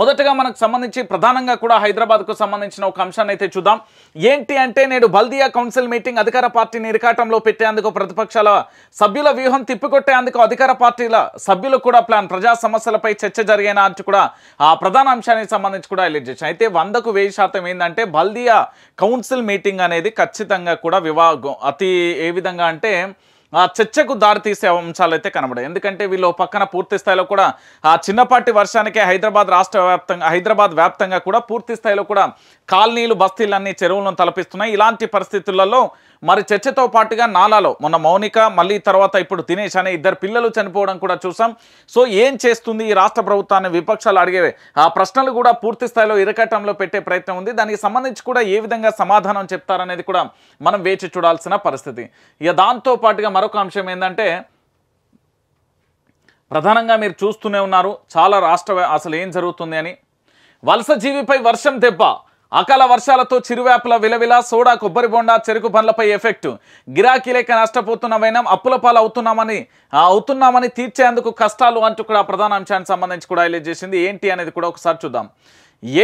మొదటగా మనకు సంబంధించి ప్రధానంగా కూడా హైదరాబాద్కు సంబంధించిన ఒక అంశాన్ని అయితే చూద్దాం ఏంటి అంటే నేడు బల్దియా కౌన్సిల్ మీటింగ్ అధికార పార్టీని ఇరకాటంలో పెట్టేందుకు ప్రతిపక్షాల సభ్యుల వ్యూహం తిప్పికొట్టేందుకు అధికార పార్టీల సభ్యులు కూడా ప్లాన్ ప్రజా సమస్యలపై చర్చ జరిగేనా అంటూ కూడా ఆ ప్రధాన అంశానికి సంబంధించి కూడా ఎలిట్ చేశాం అయితే వందకు వెయ్యి శాతం ఏంటంటే బల్దియా కౌన్సిల్ మీటింగ్ అనేది ఖచ్చితంగా కూడా వివాగం అతి ఏ విధంగా అంటే చర్చకు దారితీసే అయితే కనబడాయి ఎందుకంటే వీళ్ళు పక్కన పూర్తి స్థాయిలో కూడా ఆ చిన్నపాటి వర్షానికే హైదరాబాద్ రాష్ట్ర వ్యాప్తంగా హైదరాబాద్ వ్యాప్తంగా కూడా పూర్తి స్థాయిలో కూడా కాలనీలు బస్తీలన్నీ చెరువులను తలపిస్తున్నాయి ఇలాంటి పరిస్థితులలో మరి చర్చతో పాటుగా నాలాలో మొన్న మౌనిక మళ్ళీ తర్వాత ఇప్పుడు దినేష్ అనే ఇద్దరు పిల్లలు చనిపోవడం కూడా చూసాం సో ఏం చేస్తుంది ఈ రాష్ట్ర ప్రభుత్వాన్ని విపక్షాలు అడిగే ఆ ప్రశ్నలు కూడా పూర్తి స్థాయిలో ఇరకటంలో పెట్టే ప్రయత్నం ఉంది దానికి సంబంధించి కూడా ఏ విధంగా సమాధానం చెప్తారనేది కూడా మనం వేచి చూడాల్సిన పరిస్థితి ఇక దాంతో పాటుగా మరొక అంశం ఏంటంటే ప్రధానంగా మీరు చూస్తూనే ఉన్నారు చాలా రాష్ట్ర అసలు ఏం జరుగుతుంది అని వలస జీవిపై వర్షం దెబ్బ అకాల వర్షాలతో చిరువేపల విలవిల సోడా కొబ్బరి బొండా చెరుకు పండ్లపై ఎఫెక్ట్ గిరాకీ లేక నష్టపోతున్నవైనా అప్పుల పాలు అవుతున్నామని అవుతున్నామని తీర్చేందుకు కష్టాలు అంటూ కూడా ప్రధాన అంశానికి సంబంధించి కూడా హైలైట్ చేసింది ఏంటి అనేది కూడా ఒకసారి చూద్దాం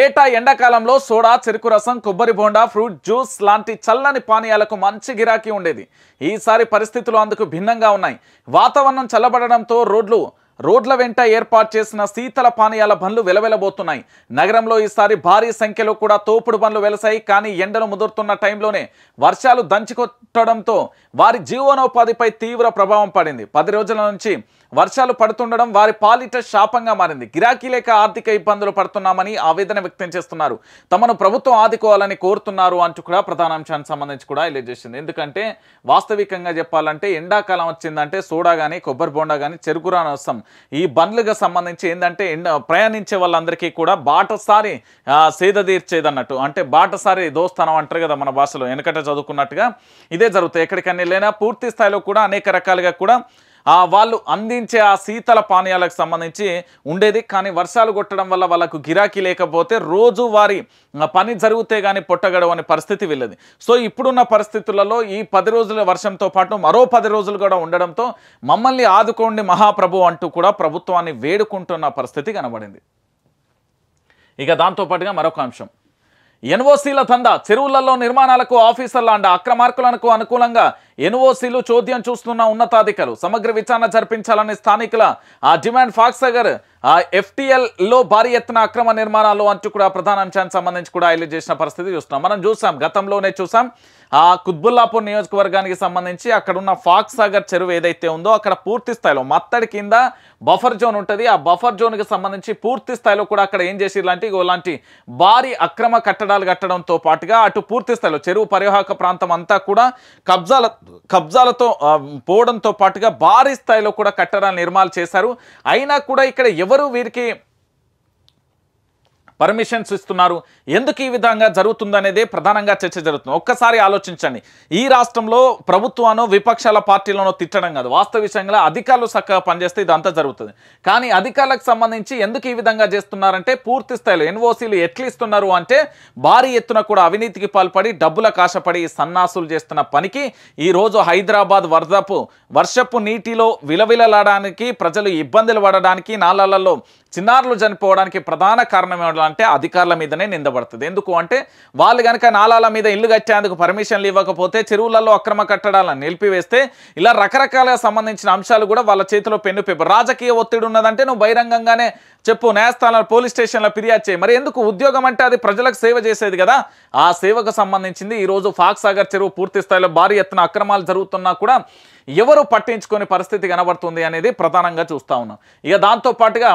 ఏటా ఎండాకాలంలో సోడా చెరుకు రసం కొబ్బరి బోండా ఫ్రూట్ జ్యూస్ లాంటి చల్లని పానీయాలకు మంచి గిరాకీ ఉండేది ఈసారి పరిస్థితులు అందుకు భిన్నంగా ఉన్నాయి వాతావరణం చల్లబడడంతో రోడ్లు రోడ్ల వెంట ఏర్పాటు చేసిన శీతల పానీయాల బండ్లు వెలవెలబోతున్నాయి నగరంలో ఈసారి భారీ సంఖ్యలో కూడా తోపుడు బండ్లు వెలసాయి కానీ ఎండలు ముదురుతున్న టైంలోనే వర్షాలు దంచుకొట్టడంతో వారి జీవనోపాధిపై తీవ్ర ప్రభావం పడింది పది రోజుల నుంచి వర్షాలు పడుతుండడం వారి పాలిట శాపంగా మారింది గిరాకీ లేక ఆర్థిక ఇబ్బందులు పడుతున్నామని ఆవేదన వ్యక్తం చేస్తున్నారు తమను ప్రభుత్వం ఆదుకోవాలని కోరుతున్నారు అంటూ కూడా ప్రధానాంశానికి సంబంధించి కూడా తెలియజేసింది ఎందుకంటే వాస్తవికంగా చెప్పాలంటే ఎండాకాలం వచ్చిందంటే సోడా కానీ కొబ్బరి బోండా కానీ చెరుకురాని వస్తాం ఈ బండ్లకు సంబంధించి ఏంటంటే ప్రయాణించే వాళ్ళందరికీ కూడా బాటసారి సేద తీర్చేదన్నట్టు అంటే బాటసారి దోస్తానం అంటారు కదా మన భాషలో వెనకట చదువుకున్నట్టుగా ఇదే జరుగుతాయి ఎక్కడికన్నా లేనా పూర్తి స్థాయిలో కూడా అనేక రకాలుగా కూడా వాళ్ళు అందించే ఆ శీతల పానీయాలకు సంబంధించి ఉండేది కానీ వర్షాలు కొట్టడం వల్ల వాళ్ళకు గిరాకీ లేకపోతే రోజు వారి పని జరిగితే కానీ పొట్టగడవు అనే పరిస్థితి వెళ్ళేది సో ఇప్పుడున్న పరిస్థితులలో ఈ పది రోజుల వర్షంతో పాటు మరో పది రోజులు కూడా ఉండడంతో మమ్మల్ని ఆదుకోండి మహాప్రభు అంటూ కూడా ప్రభుత్వాన్ని వేడుకుంటున్న పరిస్థితి కనబడింది ఇక దాంతోపాటుగా మరొక అంశం ఎన్ఓసీల దందా చెరువులలో నిర్మాణాలకు ఆఫీసర్ల అండ్ అక్రమార్కులకు అనుకూలంగా ఎన్ఓసీలు చోద్యం చూస్తున్న ఉన్నతాధికారులు సమగ్ర విచారణ జరిపించాలని స్థానికుల ఆ డిమాండ్ ఫాక్సాగర్ ఎఫ్టీఎల్లో భారీ ఎత్తున అక్రమ నిర్మాణాలు అంటూ కూడా ప్రధాన అంశానికి సంబంధించి కూడా హైలైట్ చేసిన పరిస్థితి చూస్తున్నాం మనం చూసాం గతంలోనే చూసాం ఆ కుత్బుల్లాపూర్ నియోజకవర్గానికి సంబంధించి అక్కడున్న ఫాక్స్ సాగర్ చెరువు ఏదైతే ఉందో అక్కడ పూర్తి స్థాయిలో మత్తడి కింద బఫర్ జోన్ ఉంటుంది ఆ బఫర్ జోన్కి సంబంధించి పూర్తి స్థాయిలో కూడా అక్కడ ఏం చేసి ఇలాంటి ఇలాంటి భారీ అక్రమ కట్టడాలు కట్టడంతో పాటుగా అటు పూర్తి స్థాయిలో చెరువు పరివాహక ప్రాంతం అంతా కూడా కబ్జాల కబ్జాలతో పోవడంతో పాటుగా భారీ స్థాయిలో కూడా కట్టడాలు నిర్మాణాలు చేశారు అయినా కూడా ఇక్కడ ఎవరు వీరికి పర్మిషన్స్ ఇస్తున్నారు ఎందుకు ఈ విధంగా జరుగుతుందనేదే ప్రధానంగా చర్చ జరుగుతుంది ఒక్కసారి ఆలోచించండి ఈ రాష్ట్రంలో ప్రభుత్వానో విపక్షాల పార్టీలను తిట్టడం కాదు వాస్తవ విషయంగా అధికారులు చక్కగా పనిచేస్తే ఇదంతా జరుగుతుంది కానీ అధికారులకు సంబంధించి ఎందుకు ఈ విధంగా చేస్తున్నారంటే పూర్తి స్థాయిలో ఎన్ఓసీలు ఎట్లు ఇస్తున్నారు అంటే భారీ ఎత్తున కూడా అవినీతికి పాల్పడి డబ్బుల కాశపడి సన్నాసులు చేస్తున్న పనికి ఈరోజు హైదరాబాద్ వరదపు వర్షపు నీటిలో విలవిలలాడడానికి ప్రజలు ఇబ్బందులు పడడానికి నాలలలో చిన్నారులు చనిపోవడానికి ప్రధాన కారణం ఏమిటంటే అధికారుల మీదనే నిందపడుతుంది ఎందుకు అంటే వాళ్ళు కనుక నాలాల మీద ఇల్లు కట్టేందుకు పర్మిషన్లు ఇవ్వకపోతే చెరువులలో అక్రమ కట్టడాలను నిలిపివేస్తే ఇలా రకరకాల సంబంధించిన అంశాలు కూడా వాళ్ళ చేతిలో పెన్ను పేపర్ రాజకీయ ఒత్తిడి ఉన్నదంటే నువ్వు బహిరంగంగానే చెప్పు న్యాయస్థానాల పోలీస్ స్టేషన్లో ఫిర్యాదు చేయి మరి ఎందుకు ఉద్యోగం అంటే అది ప్రజలకు సేవ చేసేది కదా ఆ సేవకు సంబంధించింది ఈరోజు ఫాక్సాగర్ చెరువు పూర్తి స్థాయిలో భారీ ఎత్తున అక్రమాలు జరుగుతున్నా కూడా ఎవరు పట్టించుకునే పరిస్థితి కనబడుతుంది అనేది ప్రధానంగా చూస్తూ ఉన్నాం ఇక దాంతోపాటుగా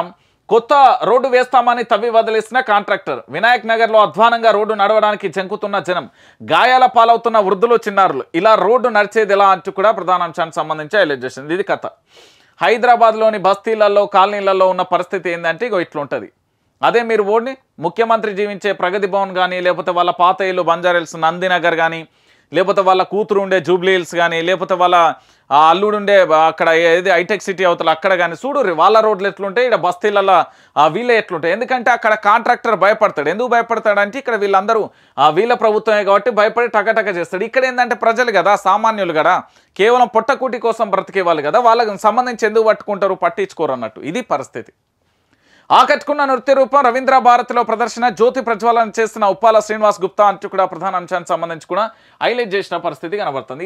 కొత్త రోడ్డు వేస్తామని తవ్వి వదిలేసిన కాంట్రాక్టర్ వినాయక్ నగర్లో అధ్వానంగా రోడ్డు నడవడానికి జంకుతున్న జనం గాయాల పాలవుతున్న వృద్ధులు చిన్నారులు ఇలా రోడ్డు నడిచేది ఎలా అంటూ కూడా ప్రధానాంశానికి సంబంధించి హైలైట్ చేసింది ఇది కథ హైదరాబాద్లోని బస్తీలలో కాలనీలలో ఉన్న పరిస్థితి ఏంటంటే ఇగో ఇట్లుంటుంది అదే మీరు ఓడిని ముఖ్యమంత్రి జీవించే ప్రగతి భవన్ కానీ లేకపోతే వాళ్ళ పాత ఇల్లు బంజారెల్స్ నందినగర్ కానీ లేకపోతే వాళ్ళ కూతురు ఉండే జూబ్లీహిల్స్ కానీ లేకపోతే వాళ్ళ అల్లుడు ఉండే అక్కడ ఏది హైటెక్ సిటీ అవతల అక్కడ కానీ చూడు వాళ్ళ రోడ్లు ఎట్లుంటాయి ఇక్కడ బస్తీలలో వీళ్ళే ఎట్లుంటాయి ఎందుకంటే అక్కడ కాంట్రాక్టర్ భయపడతాడు ఎందుకు భయపడతాడంటే ఇక్కడ వీళ్ళందరూ వీళ్ళ ప్రభుత్వమే కాబట్టి భయపడి టకటక చేస్తాడు ఇక్కడ ఏంటంటే ప్రజలు కదా సామాన్యులు కదా కేవలం పొట్టకూటి కోసం బ్రతికే వాళ్ళు కదా వాళ్ళకి సంబంధించి ఎందుకు పట్టుకుంటారు పట్టించుకోరు అన్నట్టు ఇది పరిస్థితి ఆకట్టుకున్న నృత్య రూపం రవీంద్ర భారతిలో ప్రదర్శన జ్యోతి ప్రజ్వలన చేస్తున్న ఉప్పాల శ్రీనివాస్ గుప్తా అంటూ కూడా ప్రధాన అంశానికి సంబంధించి కూడా హైలైట్ చేసిన పరిస్థితి కనబడుతుంది